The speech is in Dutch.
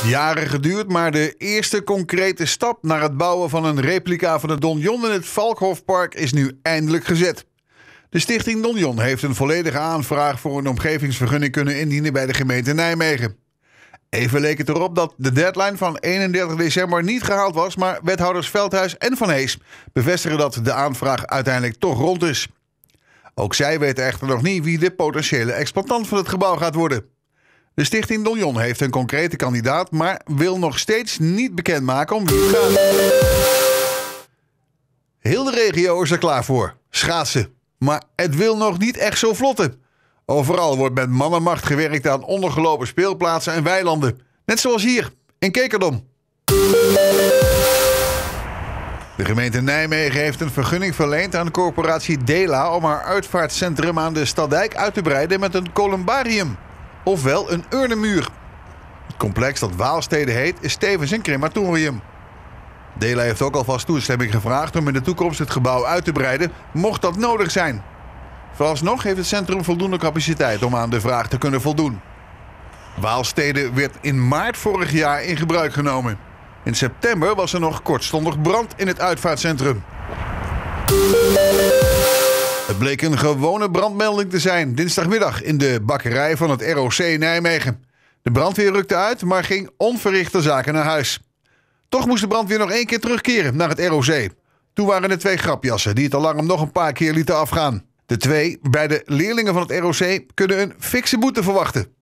heeft jaren geduurd, maar de eerste concrete stap naar het bouwen van een replica van het Donjon in het Valkhofpark is nu eindelijk gezet. De stichting Donjon heeft een volledige aanvraag voor een omgevingsvergunning kunnen indienen bij de gemeente Nijmegen. Even leek het erop dat de deadline van 31 december niet gehaald was, maar wethouders Veldhuis en Van Hees bevestigen dat de aanvraag uiteindelijk toch rond is. Ook zij weten echter nog niet wie de potentiële exploitant van het gebouw gaat worden. De Stichting Donjon heeft een concrete kandidaat, maar wil nog steeds niet bekendmaken om wie het gaat. Heel de regio is er klaar voor. Schaatsen. Maar het wil nog niet echt zo vlotten. Overal wordt met mannenmacht gewerkt aan ondergelopen speelplaatsen en weilanden. Net zoals hier, in Kekerdom. De gemeente Nijmegen heeft een vergunning verleend aan de corporatie Dela om haar uitvaartcentrum aan de Staddijk uit te breiden met een columbarium ofwel een urnenmuur. Het complex dat Waalsteden heet is tevens een crematorium. Dela heeft ook alvast toestemming gevraagd om in de toekomst het gebouw uit te breiden, mocht dat nodig zijn. Vooralsnog heeft het centrum voldoende capaciteit om aan de vraag te kunnen voldoen. Waalsteden werd in maart vorig jaar in gebruik genomen. In september was er nog kortstondig brand in het uitvaartcentrum bleek een gewone brandmelding te zijn dinsdagmiddag in de bakkerij van het ROC Nijmegen. De brandweer rukte uit, maar ging onverrichte zaken naar huis. Toch moest de brandweer nog één keer terugkeren naar het ROC. Toen waren er twee grapjassen die het al alarm nog een paar keer lieten afgaan. De twee, bij de leerlingen van het ROC, kunnen een fikse boete verwachten.